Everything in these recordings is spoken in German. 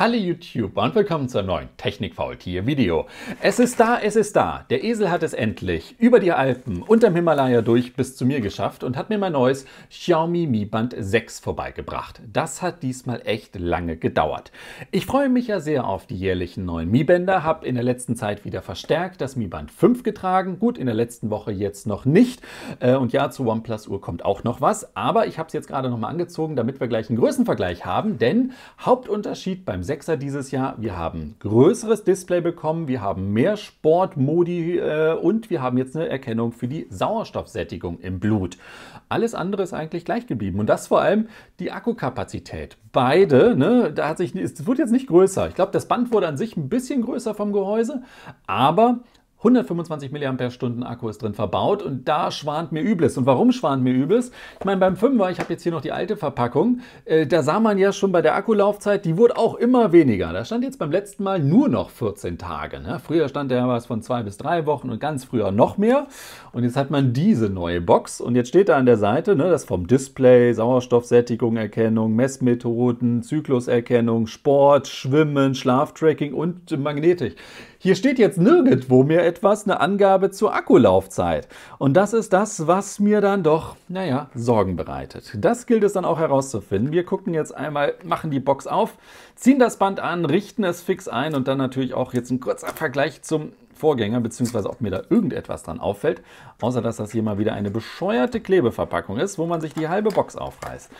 Hallo YouTube und willkommen zu einem neuen technik Technikfaultier-Video. Es ist da, es ist da. Der Esel hat es endlich über die Alpen, unterm Himalaya durch bis zu mir geschafft und hat mir mein neues Xiaomi Mi Band 6 vorbeigebracht. Das hat diesmal echt lange gedauert. Ich freue mich ja sehr auf die jährlichen neuen Mi Bänder, habe in der letzten Zeit wieder verstärkt das Mi Band 5 getragen. Gut, in der letzten Woche jetzt noch nicht. Äh, und ja, zur OnePlus Uhr kommt auch noch was, aber ich habe es jetzt gerade nochmal angezogen, damit wir gleich einen Größenvergleich haben, denn Hauptunterschied beim Sechser dieses Jahr. Wir haben größeres Display bekommen, wir haben mehr Sportmodi äh, und wir haben jetzt eine Erkennung für die Sauerstoffsättigung im Blut. Alles andere ist eigentlich gleich geblieben und das vor allem die Akkukapazität. Beide, ne, da hat sich, es wird jetzt nicht größer. Ich glaube, das Band wurde an sich ein bisschen größer vom Gehäuse, aber 125 mAh Akku ist drin verbaut und da schwant mir Übles. Und warum schwant mir Übles? Ich meine, beim 5er, ich habe jetzt hier noch die alte Verpackung, äh, da sah man ja schon bei der Akkulaufzeit, die wurde auch immer weniger. Da stand jetzt beim letzten Mal nur noch 14 Tage. Ne? Früher stand ja was von zwei bis drei Wochen und ganz früher noch mehr. Und jetzt hat man diese neue Box und jetzt steht da an der Seite, ne, das vom Display, Sauerstoffsättigung, Erkennung, Messmethoden, Zykluserkennung, Sport, Schwimmen, Schlaftracking und Magnetik. Hier steht jetzt nirgendwo mehr etwas eine Angabe zur Akkulaufzeit. Und das ist das, was mir dann doch, naja, Sorgen bereitet. Das gilt es dann auch herauszufinden. Wir gucken jetzt einmal, machen die Box auf, ziehen das Band an, richten es fix ein und dann natürlich auch jetzt ein kurzer Vergleich zum Vorgänger, beziehungsweise ob mir da irgendetwas dran auffällt, außer dass das hier mal wieder eine bescheuerte Klebeverpackung ist, wo man sich die halbe Box aufreißt.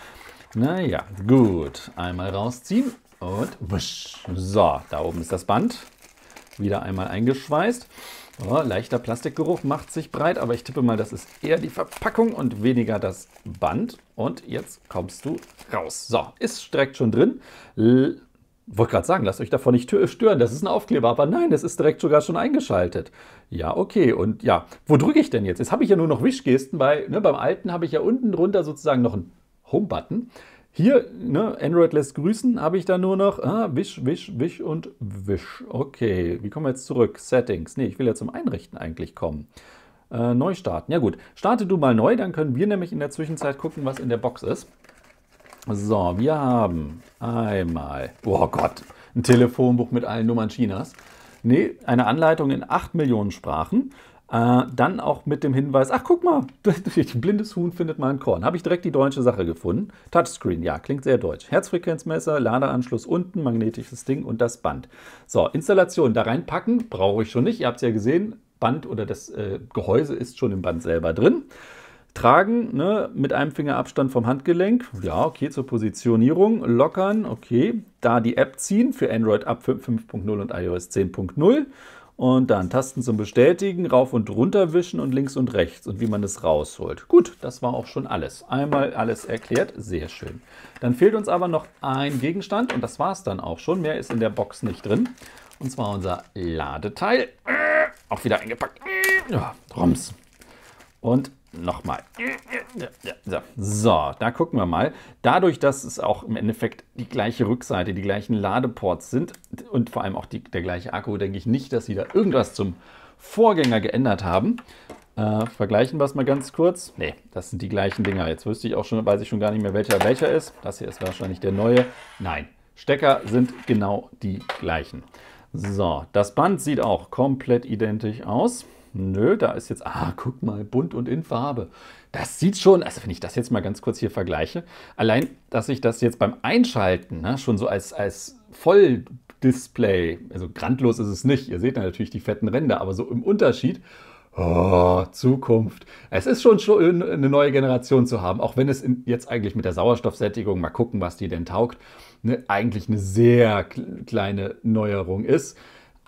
Naja, gut. Einmal rausziehen und wusch. So, da oben ist das Band wieder einmal eingeschweißt. Oh, leichter Plastikgeruch macht sich breit, aber ich tippe mal, das ist eher die Verpackung und weniger das Band. Und jetzt kommst du raus. So, ist direkt schon drin. L wollte gerade sagen, lasst euch davon nicht stören, das ist ein Aufkleber, aber nein, das ist direkt sogar schon eingeschaltet. Ja, okay, und ja, wo drücke ich denn jetzt? Jetzt habe ich ja nur noch Wischgesten, bei, ne, beim alten habe ich ja unten drunter sozusagen noch einen Home-Button. Hier, ne, Android lässt grüßen, habe ich da nur noch ah, Wisch, Wisch, Wisch und Wisch. Okay, wie kommen wir jetzt zurück? Settings. Nee, ich will ja zum Einrichten eigentlich kommen. Äh, neu starten. Ja gut, starte du mal neu, dann können wir nämlich in der Zwischenzeit gucken, was in der Box ist. So, wir haben einmal, oh Gott, ein Telefonbuch mit allen Nummern Chinas. Nee, eine Anleitung in 8 Millionen Sprachen, äh, dann auch mit dem Hinweis, ach guck mal, blindes Huhn findet mal ein Korn. Habe ich direkt die deutsche Sache gefunden. Touchscreen, ja, klingt sehr deutsch. Herzfrequenzmesser, Ladeanschluss unten, magnetisches Ding und das Band. So, Installation da reinpacken, brauche ich schon nicht. Ihr habt es ja gesehen, Band oder das äh, Gehäuse ist schon im Band selber drin. Tragen, ne, mit einem Finger Abstand vom Handgelenk, ja, okay, zur Positionierung, lockern, okay. Da die App ziehen für Android ab 5.0 und iOS 10.0. Und dann Tasten zum Bestätigen, rauf und runter wischen und links und rechts und wie man es rausholt. Gut, das war auch schon alles. Einmal alles erklärt, sehr schön. Dann fehlt uns aber noch ein Gegenstand und das war es dann auch schon. Mehr ist in der Box nicht drin. Und zwar unser Ladeteil. Äh, auch wieder eingepackt. Ja, Roms. Und nochmal. So, da gucken wir mal. Dadurch, dass es auch im Endeffekt die gleiche Rückseite, die gleichen Ladeports sind und vor allem auch die, der gleiche Akku, denke ich nicht, dass sie da irgendwas zum Vorgänger geändert haben. Äh, vergleichen wir es mal ganz kurz. Ne, das sind die gleichen Dinger. Jetzt wüsste ich auch schon, weiß ich schon gar nicht mehr, welcher welcher ist. Das hier ist wahrscheinlich der neue. Nein, Stecker sind genau die gleichen. So, das Band sieht auch komplett identisch aus. Nö, da ist jetzt, ah, guck mal, bunt und in Farbe. Das sieht schon, also wenn ich das jetzt mal ganz kurz hier vergleiche, allein, dass ich das jetzt beim Einschalten ne, schon so als, als Volldisplay, also grandlos ist es nicht, ihr seht natürlich die fetten Ränder, aber so im Unterschied, Oh, Zukunft. Es ist schon schön, eine neue Generation zu haben, auch wenn es jetzt eigentlich mit der Sauerstoffsättigung, mal gucken, was die denn taugt, ne, eigentlich eine sehr kleine Neuerung ist.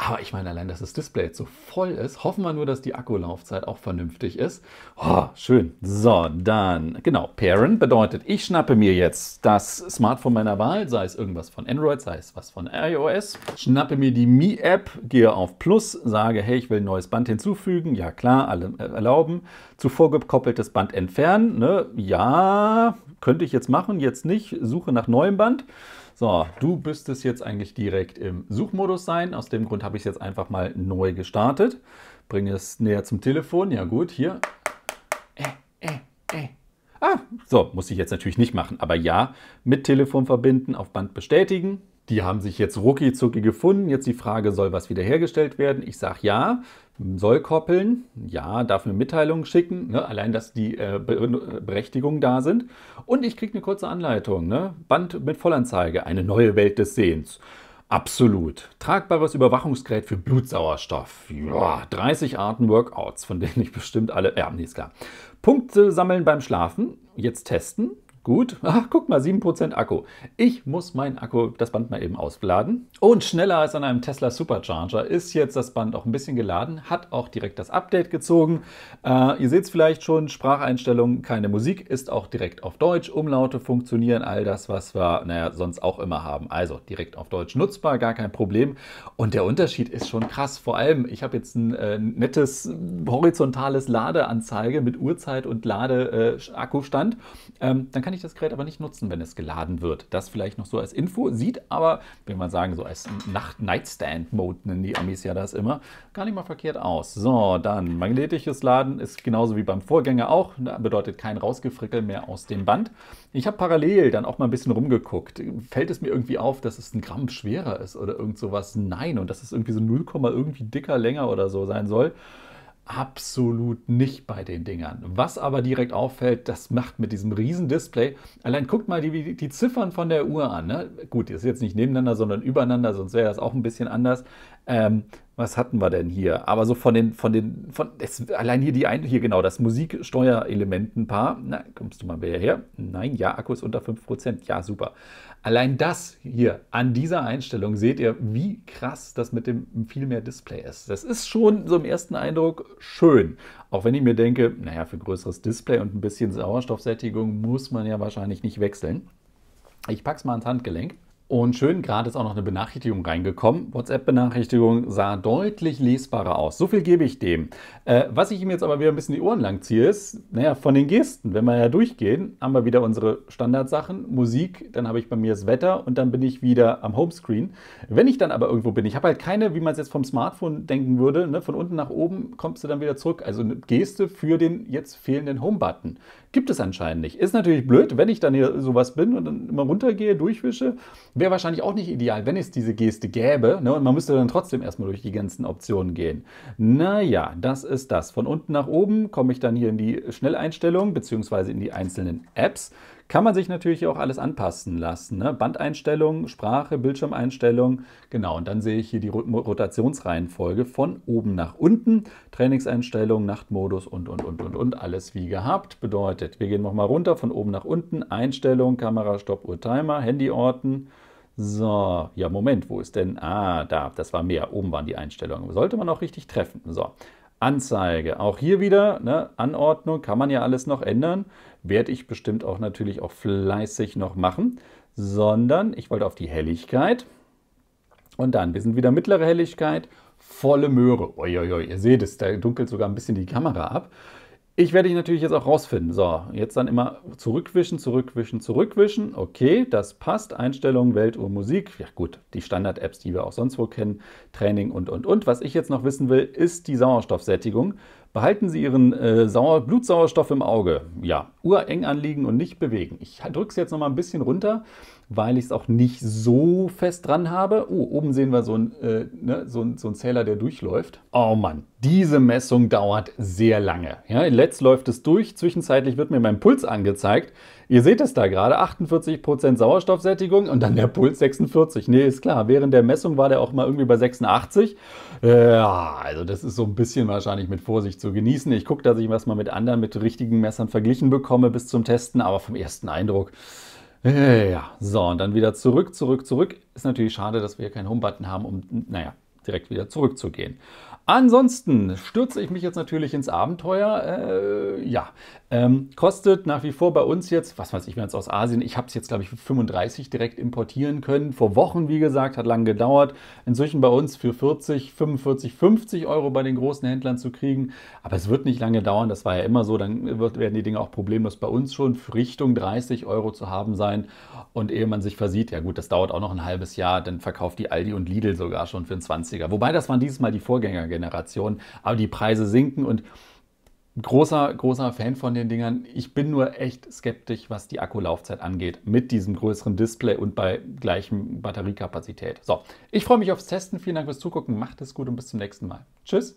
Aber ich meine, allein, dass das Display jetzt so voll ist, hoffen wir nur, dass die Akkulaufzeit auch vernünftig ist. Oh, schön. So, dann, genau, Parent bedeutet, ich schnappe mir jetzt das Smartphone meiner Wahl, sei es irgendwas von Android, sei es was von iOS, schnappe mir die Mi-App, gehe auf Plus, sage, hey, ich will ein neues Band hinzufügen. Ja, klar, alle äh, erlauben. Zuvor gekoppeltes Band entfernen. Ne? Ja, könnte ich jetzt machen, jetzt nicht. Suche nach neuem Band. So, du müsstest jetzt eigentlich direkt im Suchmodus sein. Aus dem Grund habe ich es jetzt einfach mal neu gestartet. Bringe es näher zum Telefon. Ja gut, hier. Äh, äh, äh. Ah, so, muss ich jetzt natürlich nicht machen. Aber ja, mit Telefon verbinden, auf Band bestätigen. Die haben sich jetzt rucki zucki gefunden. Jetzt die Frage, soll was wiederhergestellt werden? Ich sage ja. Soll koppeln? Ja. Darf mir Mitteilungen schicken? Ne? Allein, dass die äh, Be äh, Berechtigungen da sind. Und ich kriege eine kurze Anleitung. Ne? Band mit Vollanzeige. Eine neue Welt des Sehens. Absolut. Tragbares Überwachungsgerät für Blutsauerstoff. Ja, 30 Arten Workouts, von denen ich bestimmt alle. Ja, nee, ist klar. Punkte sammeln beim Schlafen. Jetzt testen. Gut, ach, guck mal, 7% Akku. Ich muss meinen Akku, das Band mal eben ausladen. Und schneller als an einem Tesla Supercharger ist jetzt das Band auch ein bisschen geladen, hat auch direkt das Update gezogen. Äh, ihr seht es vielleicht schon, Spracheinstellungen, keine Musik, ist auch direkt auf Deutsch. Umlaute funktionieren, all das, was wir naja, sonst auch immer haben. Also direkt auf Deutsch nutzbar, gar kein Problem. Und der Unterschied ist schon krass. Vor allem, ich habe jetzt ein äh, nettes horizontales Ladeanzeige mit Uhrzeit und Lade-Akkustand. Äh, ähm, dann kann kann ich das Gerät aber nicht nutzen, wenn es geladen wird. Das vielleicht noch so als Info, sieht aber, wenn man sagen, so als Nacht-Nightstand-Mode nennen die Amis ja das immer, gar nicht mal verkehrt aus. So, dann magnetisches Laden ist genauso wie beim Vorgänger auch, bedeutet kein Rausgefrickel mehr aus dem Band. Ich habe parallel dann auch mal ein bisschen rumgeguckt. Fällt es mir irgendwie auf, dass es ein Gramm schwerer ist oder irgend sowas? Nein, und dass es irgendwie so 0, irgendwie dicker länger oder so sein soll absolut nicht bei den Dingern. Was aber direkt auffällt, das macht mit diesem riesen Display. Allein guckt mal die, die Ziffern von der Uhr an. Ne? Gut, das ist jetzt nicht nebeneinander, sondern übereinander, sonst wäre das auch ein bisschen anders. Ähm, was hatten wir denn hier? Aber so von den, von den, von, es, allein hier die ein, hier genau, das Musiksteuerelementenpaar. Na, kommst du mal wieder her? Nein, ja, Akku ist unter 5%. Ja, super. Allein das hier an dieser Einstellung seht ihr, wie krass das mit dem viel mehr Display ist. Das ist schon so im ersten Eindruck schön. Auch wenn ich mir denke, naja, für größeres Display und ein bisschen Sauerstoffsättigung muss man ja wahrscheinlich nicht wechseln. Ich packe es mal ans Handgelenk. Und schön, gerade ist auch noch eine Benachrichtigung reingekommen. WhatsApp-Benachrichtigung sah deutlich lesbarer aus. So viel gebe ich dem. Äh, was ich ihm jetzt aber wieder ein bisschen die Ohren lang ziehe, ist, naja, von den Gesten. Wenn wir ja durchgehen, haben wir wieder unsere Standardsachen, Musik, dann habe ich bei mir das Wetter und dann bin ich wieder am Homescreen. Wenn ich dann aber irgendwo bin, ich habe halt keine, wie man es jetzt vom Smartphone denken würde, ne, von unten nach oben kommst du dann wieder zurück. Also eine Geste für den jetzt fehlenden Home-Button. Gibt es anscheinend nicht. Ist natürlich blöd, wenn ich dann hier sowas bin und dann immer runtergehe, durchwische Wäre wahrscheinlich auch nicht ideal, wenn es diese Geste gäbe. Ne? Und man müsste dann trotzdem erstmal durch die ganzen Optionen gehen. Naja, das ist das. Von unten nach oben komme ich dann hier in die Schnelleinstellung bzw. in die einzelnen Apps. Kann man sich natürlich auch alles anpassen lassen. Ne? Bandeinstellung, Sprache, Bildschirmeinstellung. Genau, und dann sehe ich hier die Rotationsreihenfolge von oben nach unten. Trainingseinstellung, Nachtmodus und, und, und, und, und. Alles wie gehabt. Bedeutet, wir gehen nochmal runter von oben nach unten. Einstellung, Kamera, Stopp, Uhr, Timer, Handyorten. So, ja, Moment, wo ist denn? Ah, da, das war mehr. Oben waren die Einstellungen. Sollte man auch richtig treffen. So, Anzeige. Auch hier wieder, ne, Anordnung kann man ja alles noch ändern. Werde ich bestimmt auch natürlich auch fleißig noch machen. Sondern ich wollte auf die Helligkeit. Und dann, wir sind wieder mittlere Helligkeit, volle Möhre. Uiuiui, ihr seht es, da dunkelt sogar ein bisschen die Kamera ab. Ich werde dich natürlich jetzt auch rausfinden. So, jetzt dann immer zurückwischen, zurückwischen, zurückwischen. Okay, das passt. Einstellungen, Weltuhr, Musik. Ja gut, die Standard-Apps, die wir auch sonst wo kennen. Training und, und, und. Was ich jetzt noch wissen will, ist die Sauerstoffsättigung. Behalten Sie Ihren äh, Sauer Blutsauerstoff im Auge. Ja, ureng anliegen und nicht bewegen. Ich drücke es jetzt nochmal ein bisschen runter weil ich es auch nicht so fest dran habe. Oh, oben sehen wir so einen äh, ne, so so ein Zähler, der durchläuft. Oh Mann, diese Messung dauert sehr lange. Ja, letzt läuft es durch, zwischenzeitlich wird mir mein Puls angezeigt. Ihr seht es da gerade, 48% Sauerstoffsättigung und dann der Puls 46. Nee, ist klar, während der Messung war der auch mal irgendwie bei 86. Ja, also das ist so ein bisschen wahrscheinlich mit Vorsicht zu genießen. Ich gucke, dass ich was mal mit anderen, mit richtigen Messern verglichen bekomme bis zum Testen, aber vom ersten Eindruck ja, so und dann wieder zurück, zurück, zurück. Ist natürlich schade, dass wir hier keinen Homebutton haben, um, naja, direkt wieder zurückzugehen. Ansonsten stürze ich mich jetzt natürlich ins Abenteuer. Äh, ja, ähm, kostet nach wie vor bei uns jetzt, was weiß ich, wenn es aus Asien, ich habe es jetzt glaube ich für 35 direkt importieren können. Vor Wochen, wie gesagt, hat lange gedauert. Inzwischen bei uns für 40, 45, 50 Euro bei den großen Händlern zu kriegen. Aber es wird nicht lange dauern, das war ja immer so. Dann wird, werden die Dinge auch problemlos bei uns schon für Richtung 30 Euro zu haben sein. Und ehe man sich versieht, ja gut, das dauert auch noch ein halbes Jahr, dann verkauft die Aldi und Lidl sogar schon für ein 20 günstiger. Wobei das waren diesmal die Vorgängergeneration, aber die Preise sinken und großer, großer Fan von den Dingern. Ich bin nur echt skeptisch, was die Akkulaufzeit angeht mit diesem größeren Display und bei gleichem Batteriekapazität. So, ich freue mich aufs Testen. Vielen Dank fürs Zugucken. Macht es gut und bis zum nächsten Mal. Tschüss.